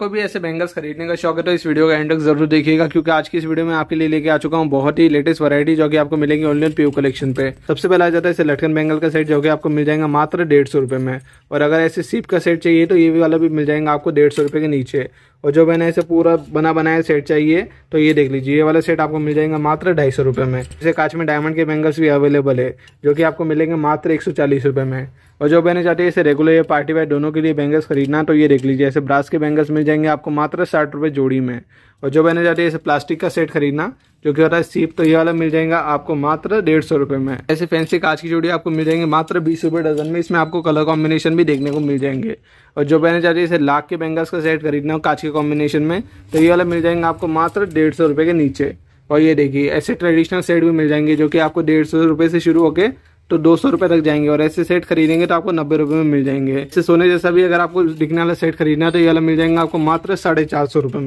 को भी ऐसे बैंगल्स खरीदने का शौक है तो इस वीडियो का एंड तक जरूर देखिएगा क्योंकि आज की इस वीडियो में आपके लिए लेके आ चुका हूँ बहुत ही लेटेस्ट वैरायटी जो कि आपको मिलेगी ऑनलाइन पीओ कलेक्शन पे सबसे पहले आ जाता है इसे लटकन बैंगल का सेट जो कि आपको मिल जाएगा मात्र डेढ़ सौ रुपये में और अगर ऐसे सीप का सेट चाहिए तो ये वाला भी मिल जाएगा आपको डेढ़ सौ रुपये के नीचे और जो मैंने ऐसे पूरा बना बनाया सेट चाहिए तो ये देख लीजिए ये वाला सेट आपको मिल जाएगा मात्र ढाई सौ रुपये में जैसे कांच में डायमंड के बैंगल्स भी अवेलेबल है जो कि आपको मिलेंगे मात्र एक सौ चालीस रुपये में और जो बहने चाहती है इसे रेगुलर या पार्टी वायर दोनों के लिए बैंगल्स खरीदना तो ये देख लीजिए ऐसे ब्रास के बैंगल्स मिल जाएंगे आपको मात्र साठ रुपये जोड़ी में और जो बहने चाहते हैं इसे प्लास्टिक का सेट खरीदना जो कि होता है सीप तो ये वाला मिल जाएगा आपको मात्र डेढ़ सौ रुपये में ऐसे फैंसी कांच की जोड़ी आपको मिल जाएंगे मात्र बीस रुपये डजन में इसमें आपको कलर कॉम्बिनेशन भी देखने को मिल जाएंगे और जो बहने चाहते हैं इसे लाख के बैंगल्स का सेट खरीदना हो कांच के कॉम्बिनेशन में तो ये वाला मिल जाएगा आपको मात्र डेढ़ सौ रुपये के नीचे और ये देखिए ऐसे ट्रेडिशनल सेट भी मिल जाएंगे जो कि आपको डेढ़ सौ रुपये से शुरू होकर तो दो सौ रुपये तक जाएंगे और ऐसे सेट खरीदेंगे तो आपको नब्बे रुपये में मिल जाएंगे इससे सोने जैसा भी अगर आपको दिखने वाला सेट खरीदना है तो ये वाला मिल जाएगा आपको मात्र साढ़े चार सौ रुपये में